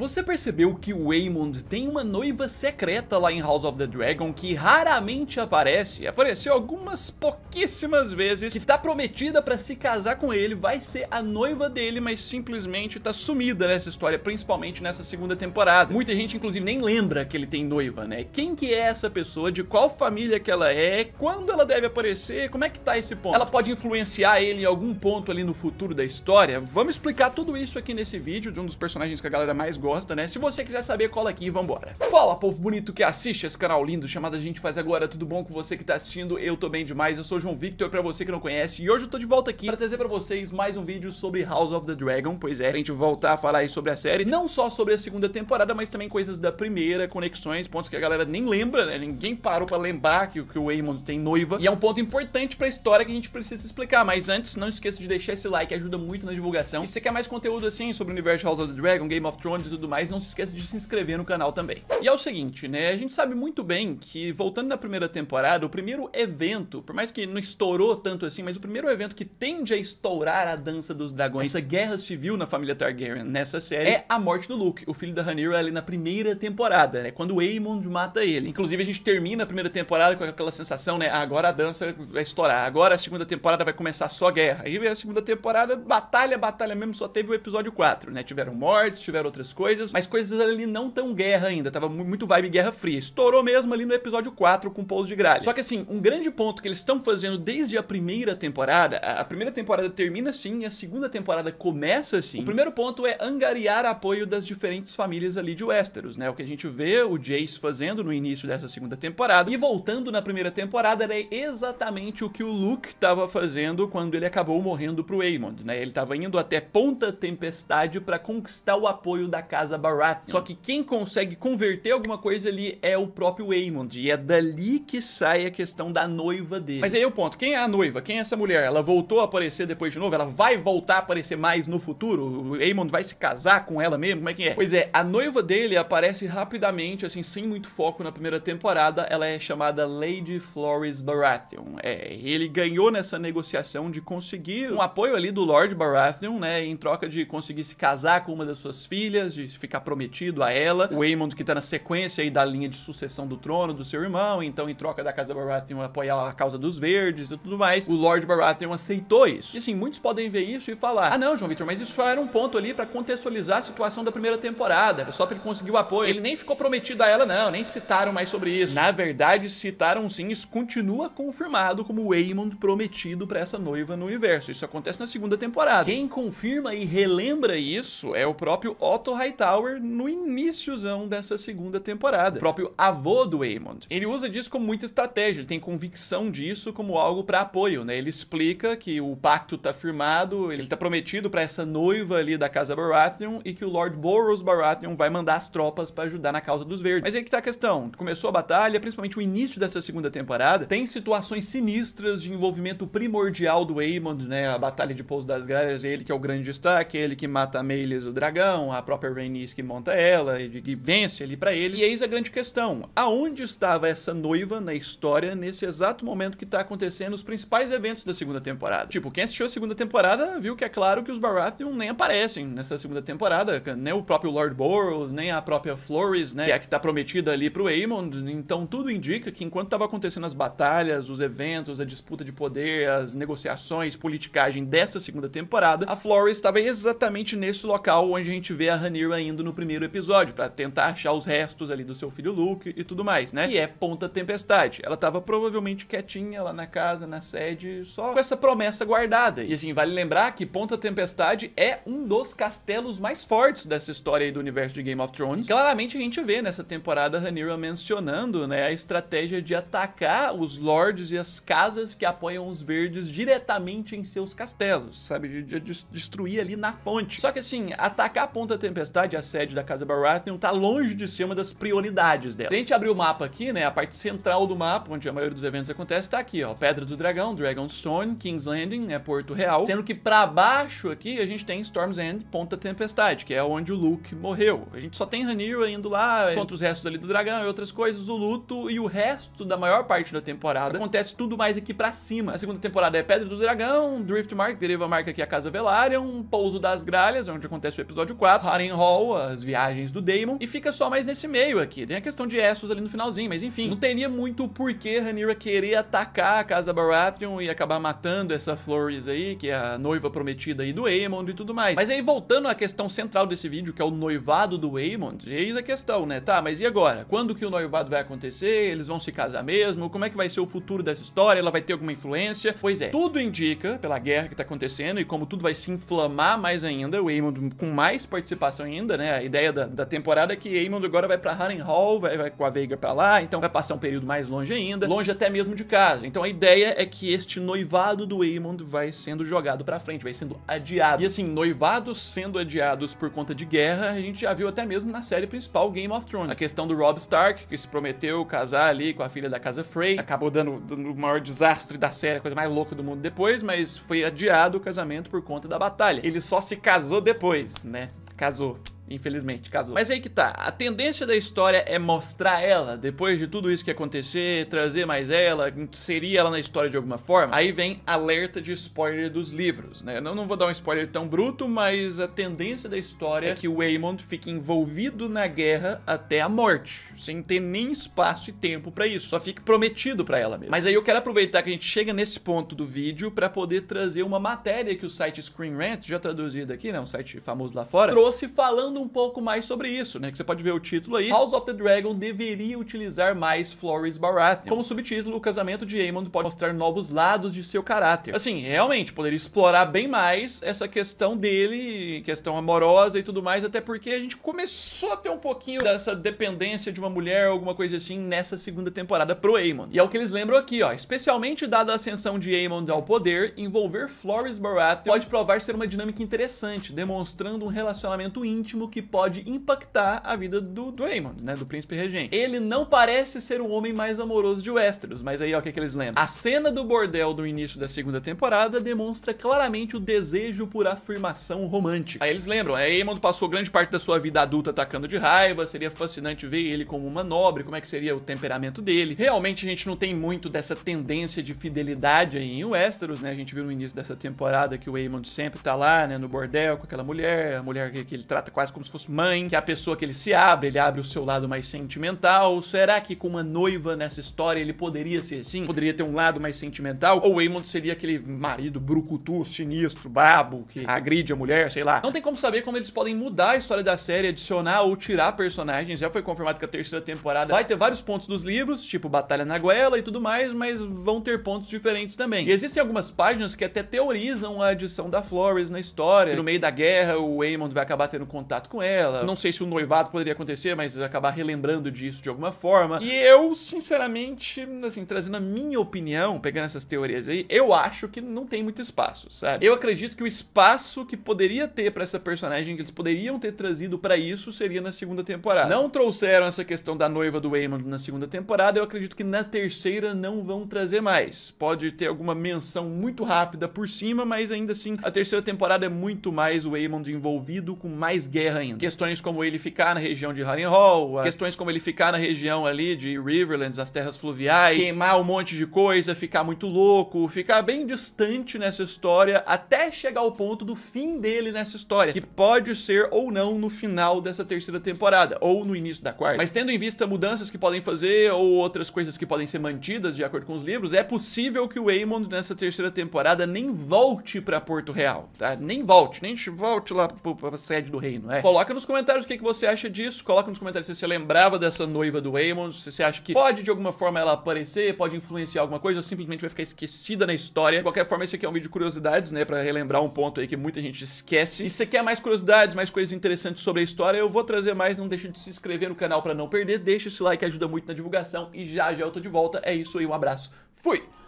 Você percebeu que o Waymond tem uma noiva secreta lá em House of the Dragon que raramente aparece, apareceu algumas pouquíssimas vezes, que tá prometida pra se casar com ele, vai ser a noiva dele, mas simplesmente tá sumida nessa história, principalmente nessa segunda temporada. Muita gente, inclusive, nem lembra que ele tem noiva, né? Quem que é essa pessoa, de qual família que ela é, quando ela deve aparecer, como é que tá esse ponto? Ela pode influenciar ele em algum ponto ali no futuro da história? Vamos explicar tudo isso aqui nesse vídeo de um dos personagens que a galera mais gosta gosta, né? Se você quiser saber, cola aqui e vambora. Fala, povo bonito que assiste esse canal lindo chamado A Gente Faz Agora. Tudo bom com você que tá assistindo? Eu tô bem demais. Eu sou o João Victor, pra você que não conhece. E hoje eu tô de volta aqui pra trazer pra vocês mais um vídeo sobre House of the Dragon. Pois é, pra gente voltar a falar aí sobre a série. Não só sobre a segunda temporada, mas também coisas da primeira, conexões, pontos que a galera nem lembra, né? Ninguém parou pra lembrar que, que o Eamon tem noiva. E é um ponto importante pra história que a gente precisa explicar. Mas antes, não esqueça de deixar esse like, ajuda muito na divulgação. E se você quer mais conteúdo assim sobre o universo House of the Dragon, Game of Thrones e tudo tudo mais, não se esqueça de se inscrever no canal também. E é o seguinte, né, a gente sabe muito bem que, voltando na primeira temporada, o primeiro evento, por mais que não estourou tanto assim, mas o primeiro evento que tende a estourar a dança dos dragões, essa guerra civil na família Targaryen nessa série, é, é a morte do Luke, o filho da Rhaenyra ali na primeira temporada, né, quando Aemond mata ele. Inclusive, a gente termina a primeira temporada com aquela sensação, né, ah, agora a dança vai estourar, agora a segunda temporada vai começar só guerra. E a segunda temporada, batalha, batalha mesmo, só teve o episódio 4, né, tiveram mortes, tiveram outras coisas, coisas, mas coisas ali não tão guerra ainda, tava muito vibe Guerra Fria. Estourou mesmo ali no episódio 4 com o Pouso de Gralha. Só que assim, um grande ponto que eles estão fazendo desde a primeira temporada, a primeira temporada termina assim e a segunda temporada começa assim. O primeiro ponto é angariar apoio das diferentes famílias ali de Westeros, né? O que a gente vê o Jace fazendo no início dessa segunda temporada e voltando na primeira temporada era né, exatamente o que o Luke tava fazendo quando ele acabou morrendo pro Aemond, né? Ele tava indo até Ponta Tempestade para conquistar o apoio da casa Baratheon. Só que quem consegue converter alguma coisa ali é o próprio Waymond. E é dali que sai a questão da noiva dele. Mas aí é o ponto. Quem é a noiva? Quem é essa mulher? Ela voltou a aparecer depois de novo? Ela vai voltar a aparecer mais no futuro? O Waymond vai se casar com ela mesmo? Como é que é? Pois é, a noiva dele aparece rapidamente, assim, sem muito foco na primeira temporada. Ela é chamada Lady Floris Baratheon. É, ele ganhou nessa negociação de conseguir um apoio ali do Lord Baratheon, né? Em troca de conseguir se casar com uma das suas filhas, de ficar prometido a ela. O Aemond que tá na sequência aí da linha de sucessão do trono do seu irmão, então em troca da casa Baratheon apoiar a causa dos verdes e tudo mais, o Lord Baratheon aceitou isso. E assim, muitos podem ver isso e falar, ah não, João Vitor, mas isso só era um ponto ali para contextualizar a situação da primeira temporada, só pra ele conseguir o apoio. Ele nem ficou prometido a ela não, nem citaram mais sobre isso. Na verdade, citaram sim, isso continua confirmado como o Aemond prometido para essa noiva no universo. Isso acontece na segunda temporada. Quem confirma e relembra isso é o próprio Otto Hightower Hightower no iníciozão dessa segunda temporada. O próprio avô do Aemond. Ele usa disso como muita estratégia, ele tem convicção disso como algo para apoio, né? Ele explica que o pacto tá firmado, ele tá prometido para essa noiva ali da casa Baratheon e que o Lord Boros Baratheon vai mandar as tropas para ajudar na causa dos verdes. Mas aí que tá a questão. Começou a batalha, principalmente o início dessa segunda temporada, tem situações sinistras de envolvimento primordial do Aemond, né? A batalha de Pouso das Gralhas, ele que é o grande destaque, ele que mata a o dragão, a própria Rhaenys que monta ela e, e vence ali para eles. E eis a grande questão: aonde estava essa noiva na história nesse exato momento que tá acontecendo os principais eventos da segunda temporada? Tipo, quem assistiu a segunda temporada viu que é claro que os Baratheon nem aparecem nessa segunda temporada, nem o próprio Lord Boros, nem a própria Flores, né, que é a que tá prometida ali pro Aemond. Então tudo indica que enquanto tava acontecendo as batalhas, os eventos, a disputa de poder, as negociações, politicagem dessa segunda temporada, a Flores estava exatamente nesse local onde a gente vê a Rhaenyra Andrew ainda no primeiro episódio, para tentar achar os restos ali do seu filho Luke e tudo mais, né? E é Ponta Tempestade. Ela tava provavelmente quietinha lá na casa, na sede, só com essa promessa guardada. E assim, vale lembrar que Ponta Tempestade é um dos castelos mais fortes dessa história aí do universo de Game of Thrones. Claramente a gente vê nessa temporada Rhaenyra mencionando, né, a estratégia de atacar os lords e as casas que apoiam os verdes diretamente em seus castelos, sabe? De, de, de destruir ali na fonte. Só que assim, atacar Ponta Tempestade vontade, a sede da Casa Baratheon tá longe de ser uma das prioridades dela. Se a gente abrir o mapa aqui, né, a parte central do mapa, onde a maioria dos eventos acontece, tá aqui, ó. Pedra do Dragão, Dragonstone, King's Landing, é Porto Real. Sendo que pra baixo aqui a gente tem Storm's End, Ponta Tempestade, que é onde o Luke morreu. A gente só tem Rhaenyra indo lá é. contra os restos ali do dragão e outras coisas, o luto e o resto da maior parte da temporada. Acontece tudo mais aqui pra cima. A segunda temporada é Pedra do Dragão, Driftmark, deriva marca aqui é a Casa Velaryon, Pouso das Gralhas, onde acontece o episódio 4, Haren Hall, Sol, as viagens do Daemon, e fica só mais nesse meio aqui. Tem a questão de Essos ali no finalzinho, mas enfim, não teria muito porquê Rhaenyra querer atacar a casa Baratheon e acabar matando essa Flores aí, que é a noiva prometida aí do Aemond e tudo mais. Mas aí voltando à questão central desse vídeo, que é o noivado do Aemond, eis a questão, né? Tá, mas e agora? Quando que o noivado vai acontecer? Eles vão se casar mesmo? Como é que vai ser o futuro dessa história? Ela vai ter alguma influência? Pois é, tudo indica, pela guerra que tá acontecendo e como tudo vai se inflamar mais ainda, o Aemond com mais participação ainda, né? A ideia da, da temporada é que Eamon agora vai pra Harrenhal, vai, vai com a Veigar pra lá, então vai passar um período mais longe ainda, longe até mesmo de casa. Então a ideia é que este noivado do Eamon vai sendo jogado pra frente, vai sendo adiado. E assim, noivados sendo adiados por conta de guerra, a gente já viu até mesmo na série principal Game of Thrones. A questão do Robb Stark, que se prometeu casar ali com a filha da casa Frey, acabou dando, dando o maior desastre da série, a coisa mais louca do mundo depois, mas foi adiado o casamento por conta da batalha. Ele só se casou depois, né? Casou infelizmente, casou. Mas aí que tá, a tendência da história é mostrar ela, depois de tudo isso que acontecer, trazer mais ela, inserir ela na história de alguma forma. Aí vem alerta de spoiler dos livros, né? Eu não vou dar um spoiler tão bruto, mas a tendência da história é, é que o Waymond fique envolvido na guerra até a morte, sem ter nem espaço e tempo para isso, só fique prometido para ela mesmo. Mas aí eu quero aproveitar que a gente chega nesse ponto do vídeo para poder trazer uma matéria que o site Screen Rant, já traduzido aqui, né, um site famoso lá fora, trouxe falando um pouco mais sobre isso, né? Que você pode ver o título aí. House of the Dragon deveria utilizar mais Floris Baratheon. Como subtítulo, o casamento de Aemon pode mostrar novos lados de seu caráter. Assim, realmente, poderia explorar bem mais essa questão dele, questão amorosa e tudo mais, até porque a gente começou a ter um pouquinho dessa dependência de uma mulher, alguma coisa assim, nessa segunda temporada pro Aemon. E é o que eles lembram aqui, ó. Especialmente dada a ascensão de Aemon ao poder, envolver Floris Baratheon pode provar ser uma dinâmica interessante, demonstrando um relacionamento íntimo que pode impactar a vida do, Eamon, né? Do príncipe regente. Ele não parece ser o homem mais amoroso de Westeros, mas aí ó, o que, que eles lembram? A cena do bordel do início da segunda temporada demonstra claramente o desejo por afirmação romântica. Aí eles lembram, é Aemond passou grande parte da sua vida adulta atacando de raiva, seria fascinante ver ele como uma nobre, como é que seria o temperamento dele. Realmente a gente não tem muito dessa tendência de fidelidade aí em Westeros, né? A gente viu no início dessa temporada que o Aemond sempre tá lá, né, no bordel com aquela mulher, a mulher que, que ele trata quase como como se fosse mãe, que é a pessoa que ele se abre, ele abre o seu lado mais sentimental. Será que com uma noiva nessa história ele poderia ser assim? Poderia ter um lado mais sentimental? Ou Eamon seria aquele marido brucutu, sinistro, brabo, que agride a mulher, sei lá. Não tem como saber como eles podem mudar a história da série, adicionar ou tirar personagens. Já foi confirmado que a terceira temporada vai ter vários pontos dos livros, tipo Batalha na Goela e tudo mais, mas vão ter pontos diferentes também. E existem algumas páginas que até teorizam a adição da Flores na história. no meio da guerra, o Eamon vai acabar tendo contato contato com ela. Não sei se o um noivado poderia acontecer, mas acabar relembrando disso de alguma forma. E eu, sinceramente, assim, trazendo a minha opinião, pegando essas teorias aí, eu acho que não tem muito espaço, sabe? Eu acredito que o espaço que poderia ter para essa personagem, que eles poderiam ter trazido para isso, seria na segunda temporada. Não trouxeram essa questão da noiva do Waymond na segunda temporada, eu acredito que na terceira não vão trazer mais. Pode ter alguma menção muito rápida por cima, mas ainda assim, a terceira temporada é muito mais o Waymond envolvido com mais guerra terra ainda. Questões como ele ficar na região de Harrenhal, questões como ele ficar na região ali de Riverlands, as terras fluviais, queimar um monte de coisa, ficar muito louco, ficar bem distante nessa história, até chegar ao ponto do fim dele nessa história, que pode ser ou não no final dessa terceira temporada, ou no início da quarta. Mas tendo em vista mudanças que podem fazer, ou outras coisas que podem ser mantidas de acordo com os livros, é possível que o Waymond nessa terceira temporada nem volte para Porto Real, tá? Nem volte, nem volte lá pra, pra sede do reino, é. É. Coloca nos comentários o que, que você acha disso. Coloca nos comentários se você lembrava dessa noiva do Waymond, se você acha que pode de alguma forma ela aparecer, pode influenciar alguma coisa, ou simplesmente vai ficar esquecida na história. De qualquer forma, esse aqui é um vídeo de curiosidades, né? Pra relembrar um ponto aí que muita gente esquece. E se você quer mais curiosidades, mais coisas interessantes sobre a história, eu vou trazer mais. Não deixa de se inscrever no canal pra não perder. Deixa esse like, ajuda muito na divulgação. E já já eu tô de volta. É isso aí, um abraço. Fui!